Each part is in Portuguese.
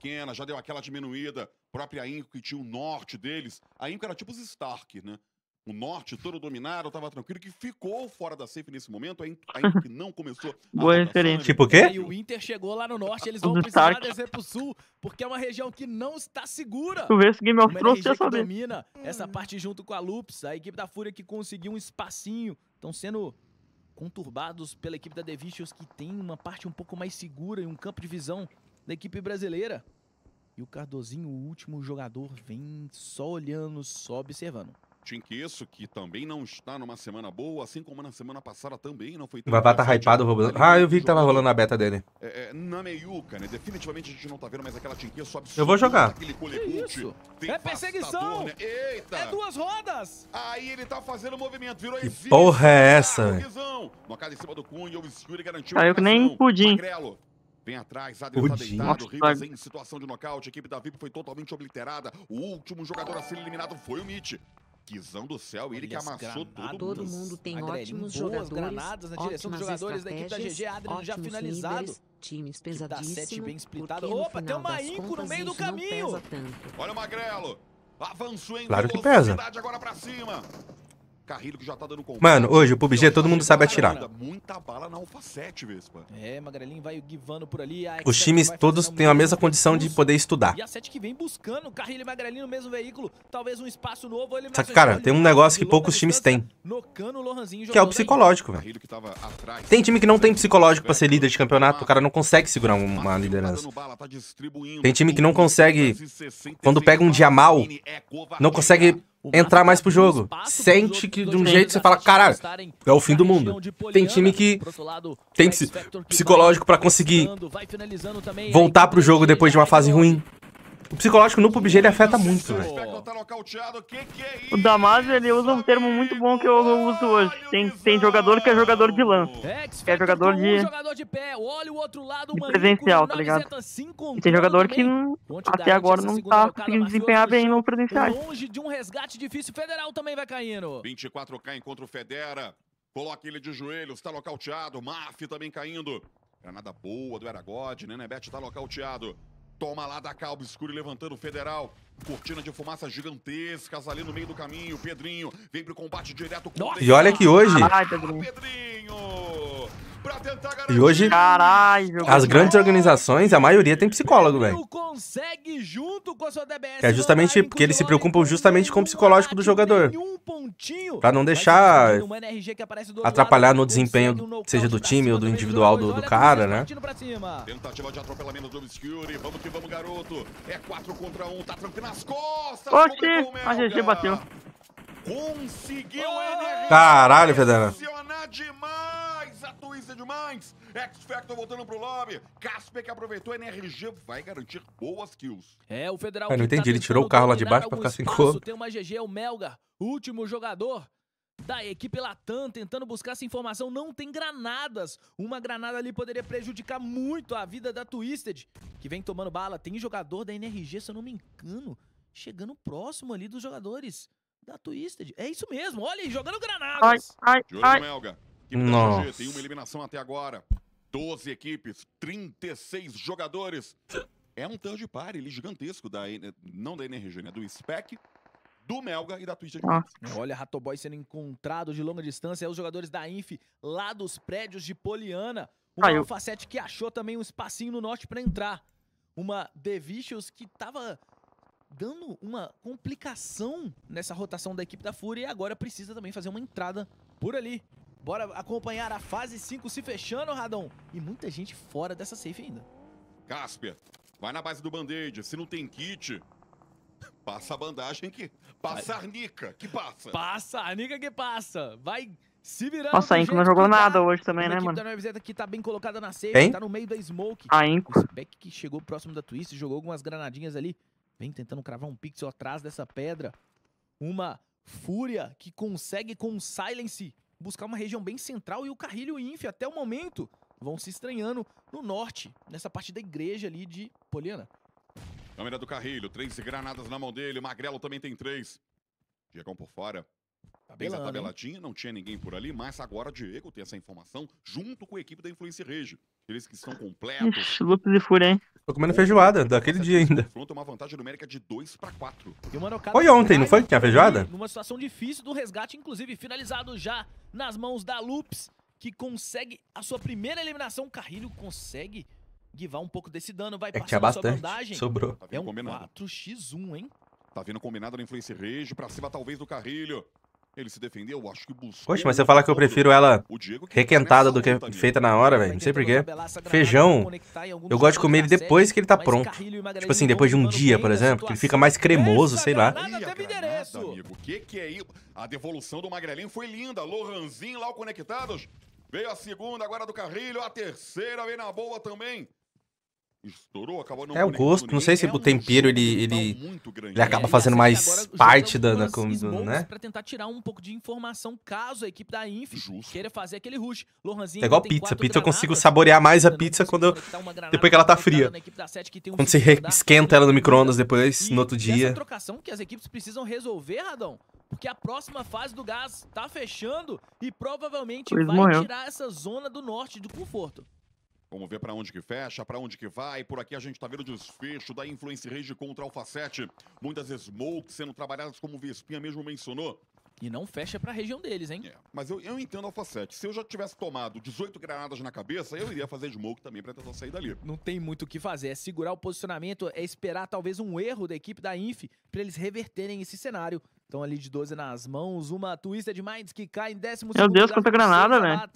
pequena, já deu aquela diminuída. A própria Inco, que tinha o norte deles. A Inco era tipo os Stark, né? O norte todo dominado, estava tranquilo. que ficou fora da safe nesse momento, a Inco que não começou. Boa referência. Né? Tipo o quê? E o Inter chegou lá no norte, eles vão precisar descer pro sul, porque é uma região que não está segura. Tu vê se Game of Thrones, você sabe. domina essa parte junto com a Lups, a equipe da Fúria que conseguiu um espacinho. Estão sendo conturbados pela equipe da The Vicious, que tem uma parte um pouco mais segura e um campo de visão da equipe brasileira. E o Cardozinho, o último jogador, vem só olhando, só observando. Tinqueço, que também não está numa semana boa, assim como na semana passada também não foi... O Vavá tá hypado, rolando. Ah, eu vi que tava rolando a beta dele. É, é, na meiuca, né? Definitivamente a gente não tá vendo mais aquela Tinqueço absurda. Eu vou jogar. isso? É perseguição! Né? Eita! É duas rodas! Aí ele tá fazendo movimento, virou... Que porra é essa, velho? Ah, eu nem pudim. Magrelo. Vem atrás, Adriano tá deitado, Rivas tá- em situação de nocaute. A equipe da VIP foi totalmente obliterada. O último jogador a ser eliminado foi o Mitch. Quizão do céu, ele que amassou todo, ah, todo mundo. tem André, ótimos jogadores, granadas na direção dos jogadores da equipe da GG, Adrian já finalizado. Líderes, times pesadíssimos. Tá sete bem Opa, tem uma Inco no meio do caminho. Olha o Magrelo. Avanço em claro que pesa. agora pra cima. Tá mano, hoje o PUBG todo mundo é sabe atirar. É, Os times todos têm a mesma condição de poder estudar. Só que, cara, tem um negócio que poucos times têm. Que é o psicológico, velho. Tem time que não tem psicológico pra ser líder de campeonato. O cara não consegue segurar uma tá liderança. Tá tem time que não consegue... Quando pega um dia mal, é não consegue entrar mais tá pro jogo. Sente que de um jeito você fala, caralho, é o fim do mundo. Tem time que tem tá psicológico para conseguir voltar pro jogo depois de uma fase ruim. O psicológico no PUBG ele afeta muito, velho. O é Damasio ele usa um termo muito bom que eu uso hoje. Tem, tem jogador que é jogador de lance, que é jogador de, de presencial, tá ligado? E tem jogador que até agora não tá conseguindo desempenhar bem no presencial. Longe de um resgate difícil, Federal também vai caindo. 24K encontra o Federa. Coloca ele de joelhos, tá nocauteado. Maf também caindo. Granada boa do Eragod, Nenebet tá nocauteado. Toma lá da calba escuro levantando o Federal. Cortina de fumaça gigantescas ali no meio do caminho. Pedrinho vem pro combate direto com E olha que hoje. Ah, Pedrinho. E hoje, Caralho, as grandes organizações, a maioria tem psicólogo, velho. É justamente porque eles se preocupam justamente com o psicológico do jogador. Pra não deixar atrapalhar no desempenho, seja do time ou do individual do, do cara, né? Tentativa de atropelamento do Obscure. Vamos que vamos, garoto. É 4 contra 1, tá tranquilo nas costas. Oxi, a GG bateu. Conseguiu Caralho, Federa. Demais demais, a Twist é demais. X-Factor voltando pro lobby. Casper que aproveitou a NRG vai garantir boas kills. É, o Federal... Eu não tá entendi, tá ele tirou o carro lá de baixo pra ficar sem cor. Tem uma GG, é o Melga, último jogador da equipe Latam tentando buscar essa informação. Não tem granadas. Uma granada ali poderia prejudicar muito a vida da Twisted, que vem tomando bala. Tem jogador da NRG, se eu não me engano, chegando próximo ali dos jogadores da Twisted. É isso mesmo. Olha aí, jogando granadas. Ai, ai, ai. Melga equipe da GG tem uma eliminação até agora. 12 equipes, 36 jogadores. É um third party gigantesco, da, não da NRG, né? Do SPEC, do Melga e da Twitch. Ah. Olha, Ratoboy sendo encontrado de longa distância. É os jogadores da INF lá dos prédios de Poliana. o ah, Alpha 7 que achou também um espacinho no norte para entrar. Uma The que tava dando uma complicação nessa rotação da equipe da Fúria e agora precisa também fazer uma entrada por ali. Bora acompanhar a fase 5 se fechando, Radon. E muita gente fora dessa safe ainda. Casper, vai na base do band-aid. Se não tem kit, passa a bandagem que... Passa a arnica que passa. Passa a arnica que passa. Vai... Se virando Nossa, a Inco não jogou tá. nada tá, hoje também, né, mano? A equipe da que tá bem colocada na safe, tá no meio da smoke. A Inco. O que chegou próximo da Twist, jogou algumas granadinhas ali. Vem tentando cravar um pixel atrás dessa pedra. Uma fúria que consegue com o Silence buscar uma região bem central e o Carrilho e o Inf, até o momento, vão se estranhando no norte, nessa parte da igreja ali de Poliana. Câmera do Carrilho, três granadas na mão dele, o Magrelo também tem três. Diegão por fora. Fez a tabeladinha, hein? não tinha ninguém por ali, mas agora Diego tem essa informação junto com a equipe da Influência Rage. Eles que estão completos. Lupus e Fúria, hein? Tô comendo feijoada daquele dia ainda. Foi ontem, não tá foi que tinha feijoada? Numa situação difícil do resgate, inclusive finalizado já nas mãos da Lups, que consegue a sua primeira eliminação. O Carrilho consegue guivar um pouco desse dano, vai é passando bastante. sua bandagem. Sobrou. Tá é um combinado. 4x1, hein? Tá vindo combinado na influência rage, pra cima talvez do Carrilho. Ele se defendeu, acho que buscou. Poxa, mas você falar que eu prefiro ela requentada do que feita na hora, velho, não sei porquê. Feijão, eu gosto de comer ele depois que ele tá pronto. Tipo assim, depois de um dia, por exemplo, que ele fica mais cremoso, sei lá. O que que é isso? A devolução do Magrelinho foi linda. Loranzinho lá conectados. Veio a segunda agora do Carrilho, a terceira vem na boa também. Estourou, é o gosto, não sei se é o tempero ele, ele, ele acaba é, fazendo assim, mais parte da, da né? Para tentar tirar um pouco de informação caso a equipe da Inf queira fazer aquele rush. é igual pizza, pizza eu consigo saborear mais a pizza quando depois que ela tá fria. Quando você esquenta ela no microondas depois no outro dia. Essa trocação que as equipes precisam resolver, Radão. Porque a próxima fase do gás tá fechando e provavelmente vai tirar essa zona do norte do conforto. Vamos ver para onde que fecha, para onde que vai. Por aqui a gente está vendo o desfecho da Influence Rage contra Alpha 7. Muitas smokes sendo trabalhadas como o Vespinha mesmo mencionou. E não fecha para a região deles, hein? É, mas eu, eu entendo 7. Se eu já tivesse tomado 18 granadas na cabeça, eu iria fazer smoke também para tentar sair dali. Não tem muito o que fazer. É segurar o posicionamento, é esperar talvez um erro da equipe da Inf para eles reverterem esse cenário. Então ali de 12 nas mãos, uma Twisted Minds que cai em décimo Meu Deus, quanta granada, né?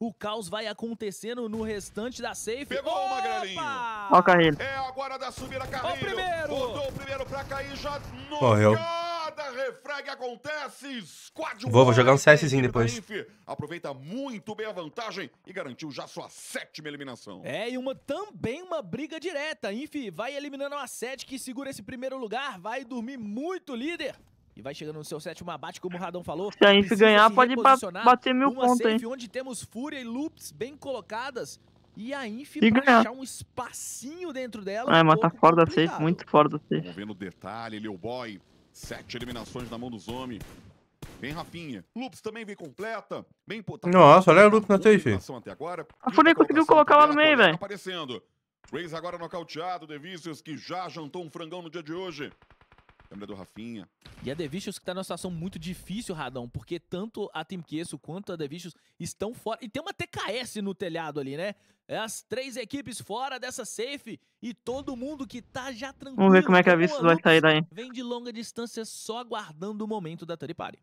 O caos vai acontecendo no restante da safe. Pegou Opa! uma graninha. Ó o carrinho. É agora da subida carrinho. O primeiro. Botou o primeiro pra cair já no Correu. Cada refrag acontece. Squad vou, vou jogar um CSzinho depois. Aproveita muito bem a vantagem e garantiu já sua sétima eliminação. É, e uma também uma briga direta. Inf vai eliminando a sete que segura esse primeiro lugar. Vai dormir muito líder e vai chegando no seu sétimo abate, como o Radão falou. Se a gente ganhar, pode bater mil pontos, hein? Onde temos Fúria e Loops bem colocadas. E a Inf e ganhar. achar um espacinho dentro dela. É, um mas tá fora da safe, muito fora da safe. Vamos vendo o detalhe, Lil Boy. Sete eliminações na mão do Zomi. Vem Rafinha. Loops também vem completa. Bem tá Nossa, olha o Loops na safe. Até agora. A Fúria conseguiu colocar lá no meio, velho. Aparecendo. Reis agora nocauteado, De Vicious, que já jantou um frangão no dia de hoje. Lembra do Rafinha. E a Devicius que tá numa situação muito difícil, Radão, porque tanto a Team Queso quanto a Devicius estão fora. E tem uma TKS no telhado ali, né? É as três equipes fora dessa safe e todo mundo que tá já tranquilo. Vamos ver como é que a Vicious vai sair daí. Vem de longa distância só aguardando o momento da Taripari.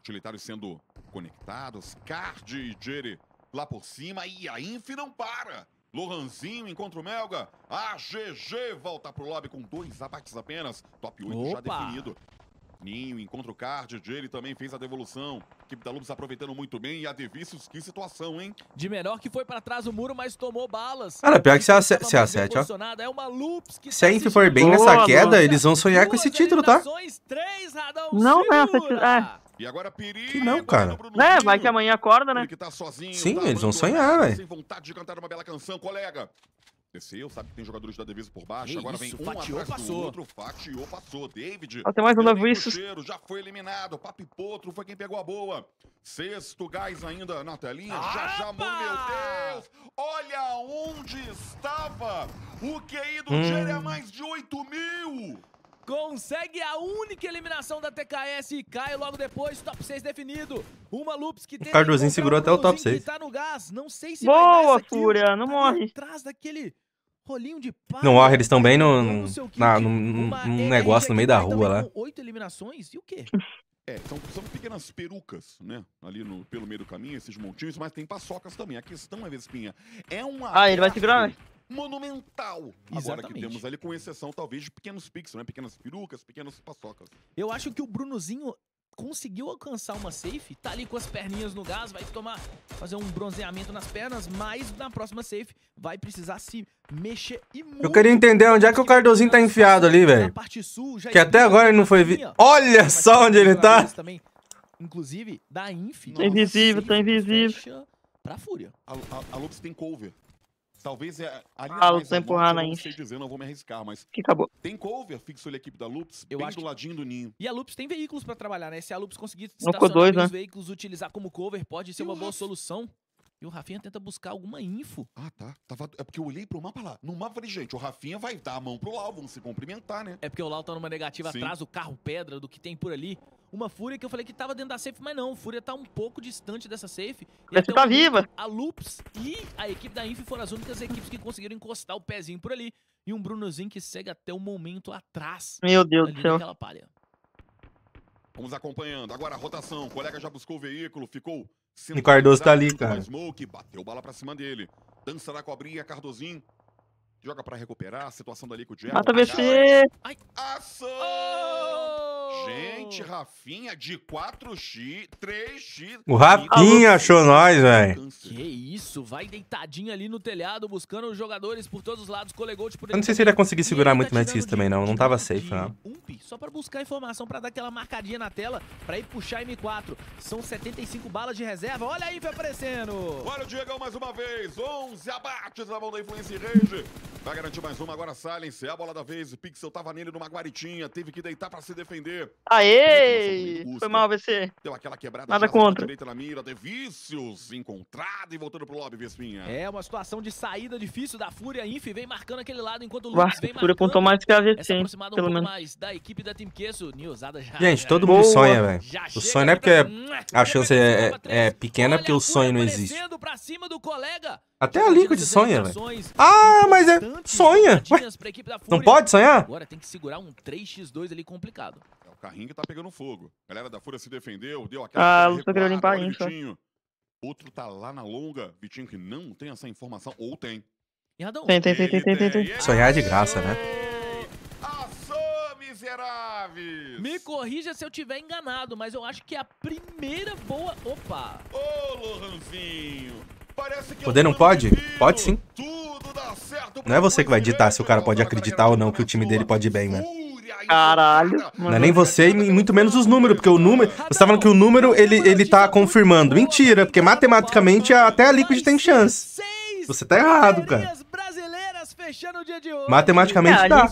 Utilitários sendo conectados. Card e Jerry lá por cima e a Inf não para. Ranzinho encontra o Melga. A GG volta pro lobby com dois abates apenas. Top 8 Opa. já definido. Ninho encontra o card, ele também fez a devolução. equipe da Lubos aproveitando muito bem e a Devícios, que situação, hein? De menor que foi para trás o muro, mas tomou balas. Cara, pior que se a, tá se a 7, ó. É uma Loops que se a tá Inf for bem nessa queda, eles vão sonhar com esse título, tá? Não, não, é essa, e agora perigo. Que não, cara. É, vai que amanhã acorda, né? Ele tá sozinho, Sim, tá eles vão sonhar, velho. Né? Sem vontade de cantar uma bela canção, colega. Desceu, sabe que tem jogadores da Devisa por baixo. Que agora isso, vem um fatiou, atrás passou. do outro, fatiou, passou. David. Até mais um novo isso. Cheiro, já foi eliminado. Papi Potro foi quem pegou a boa. Sexto gás ainda na telinha. Apa! Já, já, meu Deus. Olha onde estava. O QI do hum. Jerry é mais de 8 mil consegue a única eliminação da TKS e cai logo depois, top 6 definido. Uma Loops que tem... O Cardozinho segurou até o top 6. Tá no gás, não sei se Boa, Fúria, não tá morre. Atrás daquele rolinho de pá. Não morre, eles estão bem no, no, na, no, num negócio no meio da rua lá. Oito eliminações e o quê? É, são, são, pequenas perucas, né? Ali no, pelo meio do caminho, esses montinhos, mas tem paçocas também. A questão é, Vespinha, é uma... Ah, ele vai segurar, né? monumental. Agora que temos ali, com exceção talvez de pequenos pixels, né? Pequenas perucas, pequenas paçocas. Eu acho que o Brunozinho conseguiu alcançar uma safe, tá ali com as perninhas no gás, vai tomar, fazer um bronzeamento nas pernas, mas na próxima safe vai precisar se mexer e muito. Eu queria entender onde é que o Cardozinho tá enfiado ali, velho. Que até agora ele não foi vi... Olha só onde ele tá! Também. Inclusive, da Inf. Tá invisível, tá invisível. Pra Fúria. A, a, a Lux tem cover. Talvez é ali ah, mais empurrar na Inf. dizer, não vou me arriscar, mas. Que acabou. Tem cover fixo ali a equipe da Lups, eu bem acho do ladinho do Ninho. E a Lups tem veículos para trabalhar, né? Se a Lups conseguir estacionar dois, né? os veículos, utilizar como cover, pode ser e uma boa Rafa... solução. E o Rafinha tenta buscar alguma info. Ah, tá. Tava... É porque eu olhei pro mapa lá. No mapa falei, gente, o Rafinha vai dar a mão pro Lau, vão se cumprimentar, né? É porque o Lau tá numa negativa Sim. atrás, o carro pedra do que tem por ali uma Fúria que eu falei que tava dentro da safe, mas não, Fúria tá um pouco distante dessa safe. Mas tá um... viva! A Loops e a equipe da Inf foram as únicas equipes que conseguiram encostar o pezinho por ali. E um Brunozinho que segue até o momento atrás. Meu Deus do céu. Palha. Vamos acompanhando. Agora a rotação. O colega já buscou o veículo, ficou... E Cardoso tá ali, cara. Smoke, bateu bala pra cima dele. Dança da cobrinha, Cardozinho. Joga pra recuperar a situação da Liquid Mata VC! Ai! Ação! Oh! Gente, Rafinha de 4x, 3x. O Rafinha achou nós, velho. Que isso, vai deitadinho ali no telhado, buscando os jogadores por todos os lados, colegou tipo. Eu não sei se ele ia conseguir segurar tá muito mais isso também, não. Não tava safe, não. só pra buscar informação, pra dar aquela marcadinha na tela, pra ir puxar M4. São 75 balas de reserva. Olha aí, vai aparecendo. Olha o Diegão mais uma vez. 11 abates na mão da Influence Range. Vai garantir mais uma agora, Silence. É a bola da vez. O Pixel tava nele numa guaritinha. Teve que deitar pra se defender. Aê! Foi mal, VC. Deu aquela quebrada Nada contra. direita na mira, de Vícios encontrado e voltando pro lobby, Vespinha. É, uma situação de saída difícil da Fúria. Inf vem marcando aquele lado enquanto o Lux vem Fúria apontou mais que a VC, hein, pelo um menos. mais da equipe da Team Queso. já... Gente, todo mundo Boa. sonha, velho. O sonho não é porque a chance é, é, é pequena, porque o sonho não existe. Até a Liquid sonha, velho. Ah, mas é... Sonha! não pode sonhar? Agora tem que segurar um 3x2 ali complicado carrinho que tá pegando fogo. A galera da Fúria se defendeu, deu aquela. Ah, Luciano queria limpar a Vitinho. Outro tá lá na longa. Vitinho que não tem essa informação, ou tem. Erradão. Tem, tem, tem, tem, tem, tem, tem. Sonhar é de graça, né? Me corrija se eu tiver enganado, mas eu acho que é a primeira boa... Opa! Ô, Lohanzinho! Parece que Poder não pode? Pode sim. Não é você que vai ditar se o cara pode acreditar ou não que o time dele pode ir bem, né? Caralho. Não é nem você e muito menos os números, porque o número. Você tá falando que o número ele, ele tá confirmando. Mentira, porque matematicamente até a Liquid tem chance. Você tá errado, cara. Matematicamente é, dá.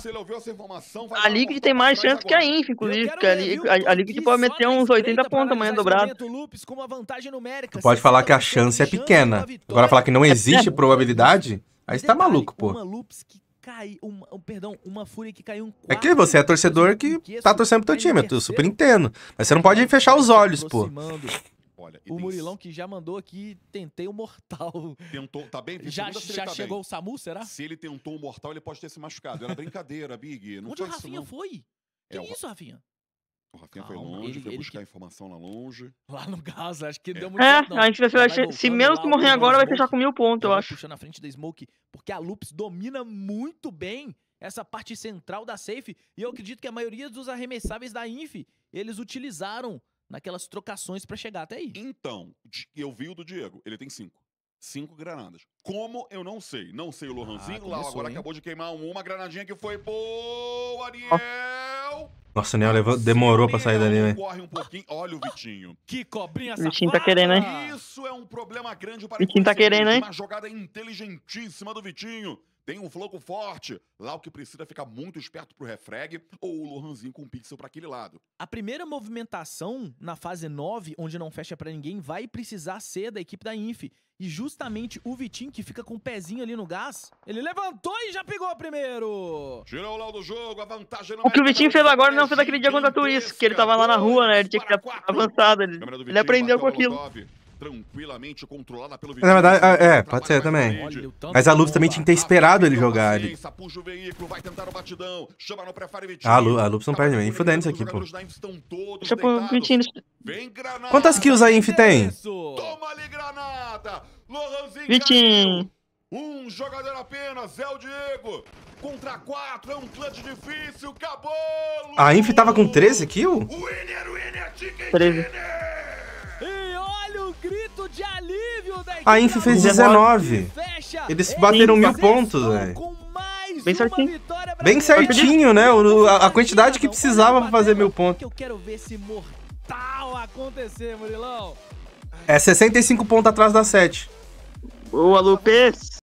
A Liquid tem mais chance que a Inf, inclusive, porque a, Liquid pode meter uns 80 pontos amanhã dobrado. Tu pode falar que a chance é pequena. Agora falar que não é existe probabilidade, aí você tá maluco, pô cair. Um, um, perdão, uma Fúria que caiu um. é que você é torcedor que tá torcendo pro teu time, eu super entendo. Mas você não pode né? fechar os tá olhos, pô. o Murilão que já mandou aqui, tentei o um mortal. Tentou, tá bem? Já, já tá chegou bem. o Samu, será? Se ele tentou o mortal, ele pode ter se machucado. Era é brincadeira, Big. Não Onde o Rafinha não... foi? É, que é, isso, Rafinha? O Rafinha Calma, foi longe, ele, foi ele buscar que... informação lá longe. Lá no gas, acho que é. deu muito É, a gente vai, vai se, se menos que morrer agora, vai fechar com mil pontos, eu acho. Puxando na frente da Smoke, porque a Loops domina muito bem essa parte central da safe. E eu acredito que a maioria dos arremessáveis da Inf, eles utilizaram naquelas trocações para chegar até aí. Então, eu vi o do Diego, ele tem cinco. Cinco granadas. Como eu não sei. Não sei o Lohanzinho. Ah, começou, lá agora hein? acabou de queimar uma, uma granadinha que foi boa, Ariel! Oh. Nossa, o Neo levou, demorou pra sair dali, velho. Corre um pouquinho. Olha o Vitinho. Que cobrinha Vitinho tá querendo, hein? Isso é um problema grande para Vitinho tá querendo, hein? Uma jogada inteligentíssima do Vitinho. Tem um floco forte. Lá o que precisa é ficar muito esperto pro refrag ou o Lohanzinho com o pixel para aquele lado. A primeira movimentação na fase 9, onde não fecha para ninguém, vai precisar ser da equipe da Inf. E justamente o Vitinho, que fica com o pezinho ali no gás, ele levantou e já pegou primeiro! Tirou do jogo, a vantagem O que o é Vitinho fez agora não foi daquele dia contra a Twist, que ele tava lá na rua, né? Ele tinha que ter avançado. Ele, ele aprendeu com aquilo tranquilamente controlada pelo Na verdade, é, é pode ser também. Mas a Luz também tinha que ter esperado ele jogar ali. Ah, Lu, a Luz não tá perde nem fudendo isso aqui, pô. Deixa pro Quantas kills a Inf tem? Vitinho. Um jogador apenas, é o Diego. Contra quatro, é um clutch difícil, acabou! A Inf tava com 13 kills? Winner, winner, 13. A Infi fez 19. Eles bateram mil pontos, velho. Bem certinho. Bem certinho, né? O, a, a quantidade que precisava pra fazer mil pontos. Eu quero ver esse mortal acontecer, Murilão. É 65 pontos atrás da 7. Boa, Lupes!